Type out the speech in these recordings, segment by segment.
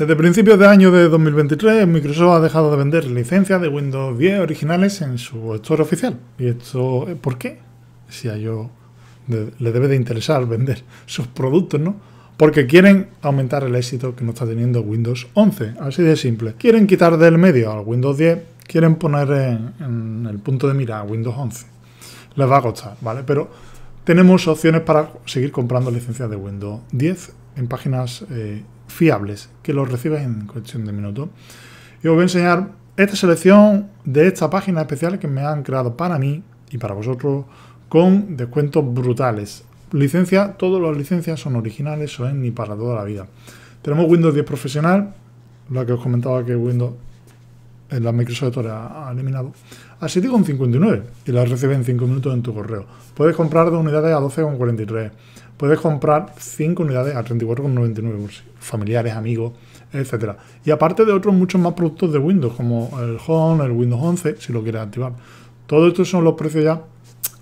Desde principios de año de 2023, Microsoft ha dejado de vender licencias de Windows 10 originales en su store oficial. ¿Y esto eh, por qué? Si a yo le debe de interesar vender sus productos, ¿no? Porque quieren aumentar el éxito que no está teniendo Windows 11, así de simple. Quieren quitar del medio al Windows 10, quieren poner en, el punto de mira a Windows 11. Les va a costar, ¿vale? Pero tenemos opciones para seguir comprando licencias de Windows 10 en páginas eh, fiables, que los reciben en cuestión de minutos. Y os voy a enseñar esta selección de esta página especial que me han creado para mí y para vosotros con descuentos brutales. Licencia, todas las licencias son originales, son ni para toda la vida. Tenemos Windows 10 Profesional, la que os comentaba que Windows en eh, la Microsoft ha eliminado, a 59 y la recibes en 5 minutos en tu correo. Puedes comprar dos unidades a 12,43 puedes comprar 5 unidades a 34,99 familiares, amigos, etc. Y aparte de otros muchos más productos de Windows, como el Home, el Windows 11, si lo quieres activar. Todo esto son los precios ya,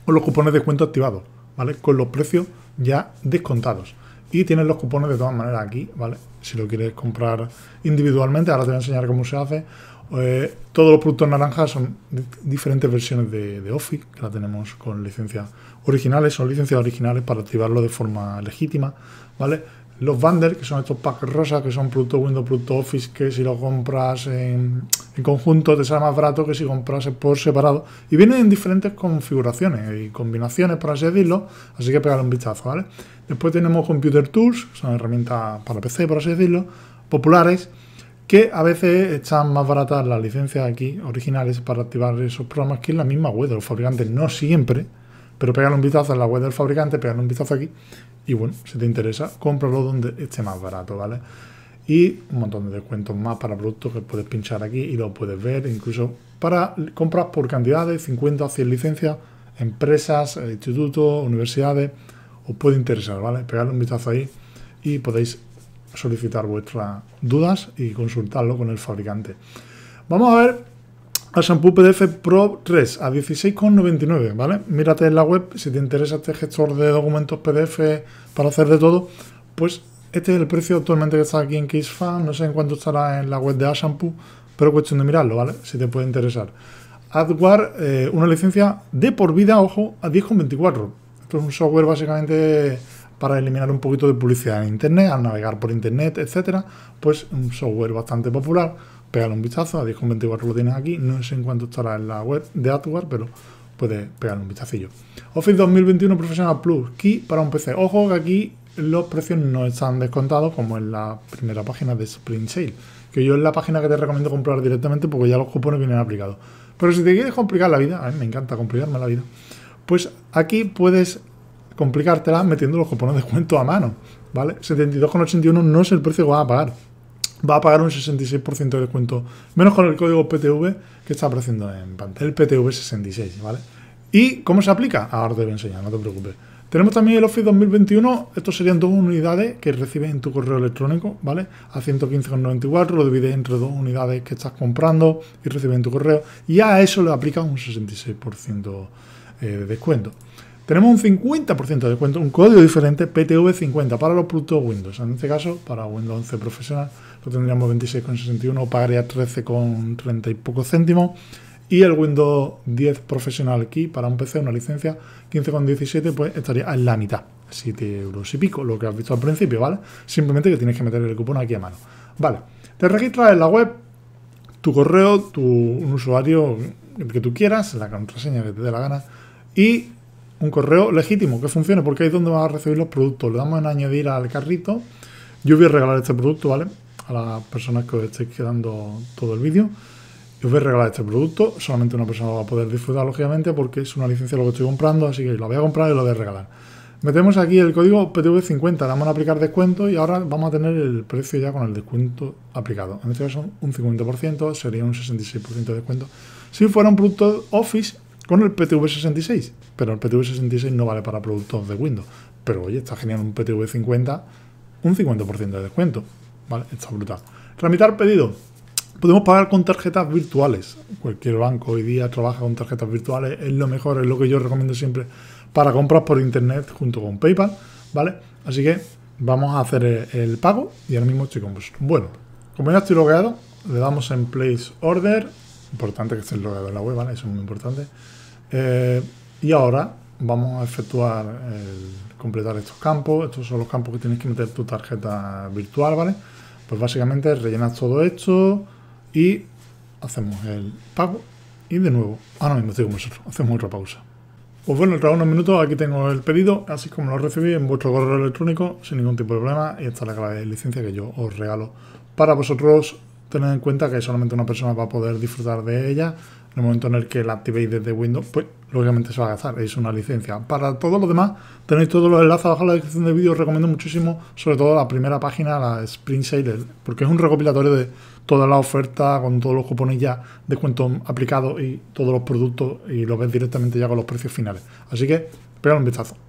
o los cupones de descuento activados, ¿vale? Con los precios ya descontados. Y tienes los cupones de todas maneras aquí, ¿vale? Si lo quieres comprar individualmente, ahora te voy a enseñar cómo se hace. Eh, todos los productos naranjas son diferentes versiones de, de Office, que la tenemos con licencias originales, son licencias originales para activarlo de forma legítima, ¿vale? los bundles, que son estos packs rosas, que son producto Windows, producto Office, que si los compras en, conjunto te sale más barato que si compras por separado. Y vienen en diferentes configuraciones y combinaciones, por así decirlo, así que pegar un vistazo, ¿vale? Después tenemos Computer Tools, que son herramientas para PC, por así decirlo, populares, que a veces están más baratas las licencias aquí originales para activar esos programas que en la misma web los fabricantes, no siempre, pero pégale un vistazo en la web del fabricante, pegarle un vistazo aquí y bueno, si te interesa, cómpralo donde esté más barato, ¿vale? Y un montón de descuentos más para productos que puedes pinchar aquí y lo puedes ver, incluso para compras por cantidades, 50 a 100 licencias, empresas, institutos, universidades, os puede interesar, ¿vale? Pegadle un vistazo ahí y podéis solicitar vuestras dudas y consultarlo con el fabricante. Vamos a ver a PDF Pro 3 a 16,99, ¿vale? Mírate en la web si te interesa este gestor de documentos PDF para hacer de todo, pues este es el precio actualmente que está aquí en KISFAN no sé en cuánto estará en la web de Ashampoo, pero cuestión de mirarlo, ¿vale? Si te puede interesar. AdWare, eh, una licencia de por vida, ojo, a 10,24. Esto es un software básicamente para eliminar un poquito de publicidad en Internet, al navegar por Internet, etcétera, pues un software bastante popular pegarle un vistazo. A 10,24 lo tienes aquí. No sé en cuánto estará en la web de AdWare, pero puedes pegarle un vistacillo. Office 2021 Professional Plus, key para un PC. Ojo que aquí los precios no están descontados como en la primera página de Spring Sale. Que yo es la página que te recomiendo comprar directamente porque ya los cupones vienen aplicados. Pero si te quieres complicar la vida, a mí me encanta complicarme la vida, pues aquí puedes complicártela metiendo los cupones de descuento a mano, ¿vale? 72,81 no es el precio que vas a pagar va a pagar un 66% de descuento, menos con el código PTV que está apareciendo en pantalla, el PTV66, ¿vale? ¿Y cómo se aplica? Ah, ahora te voy a enseñar, no te preocupes. Tenemos también el Office 2021, estos serían dos unidades que recibes en tu correo electrónico, ¿vale? A 115,94 lo divides entre dos unidades que estás comprando y recibes en tu correo y a eso le aplica un 66% eh, de descuento. Tenemos un 50% de descuento, un código diferente, PTV50, para los productos Windows. En este caso, para Windows 11 Profesional, lo tendríamos 26,61, pagaría 13,30 y pocos céntimos. Y el Windows 10 Profesional Key para un PC, una licencia 15,17, pues estaría en la mitad, 7 euros y pico, lo que has visto al principio, ¿vale? Simplemente que tienes que meter el cupón aquí a mano. Vale, te registras en la web, tu correo, tu, un usuario que tú quieras, la contraseña que te dé la gana, y un correo legítimo que funcione porque ahí es donde va a recibir los productos. Le damos en añadir al carrito. Yo voy a regalar este producto, ¿vale? A las personas que os estáis quedando todo el vídeo. Yo voy a regalar este producto. Solamente una persona va a poder disfrutar, lógicamente, porque es una licencia lo que estoy comprando, así que lo voy a comprar y lo voy a regalar. Metemos aquí el código PTV50, le vamos a aplicar descuento y ahora vamos a tener el precio ya con el descuento aplicado. En este caso un 50%, sería un 66% de descuento. Si fuera un producto Office, con el PTV66, pero el PTV66 no vale para productos de Windows. Pero oye, está genial un PTV50, un 50% de descuento, ¿vale? Está brutal. Tramitar pedido. Podemos pagar con tarjetas virtuales. Cualquier banco hoy día trabaja con tarjetas virtuales, es lo mejor, es lo que yo recomiendo siempre para compras por internet junto con PayPal, ¿vale? Así que vamos a hacer el, pago y ahora mismo estoy con Bueno, como ya estoy logueado, le damos en Place Order. Importante que esté logueado en la web, ¿vale? Eso es muy importante. Eh, y ahora vamos a efectuar completar estos campos. Estos son los campos que tienes que meter tu tarjeta virtual, ¿vale? Pues básicamente rellenas todo esto y hacemos el pago. Y de nuevo, ahora mismo estoy con vosotros, hacemos otra pausa. Pues bueno, tras unos minutos aquí tengo el pedido, así como lo recibí en vuestro correo electrónico, sin ningún tipo de problema, y esta es la licencia que yo os regalo para vosotros tened en cuenta que solamente una persona va a poder disfrutar de ella. En el momento en el que la activéis desde Windows, pues lógicamente se va a gastar, es una licencia. Para todo lo demás, tenéis todos los enlaces abajo en la descripción del vídeo. Os recomiendo muchísimo, sobre todo la primera página, la Spring Sale, porque es un recopilatorio de toda la oferta con todos los cupones ya de cuento aplicados y todos los productos y lo ves directamente ya con los precios finales. Así que, pero un vistazo.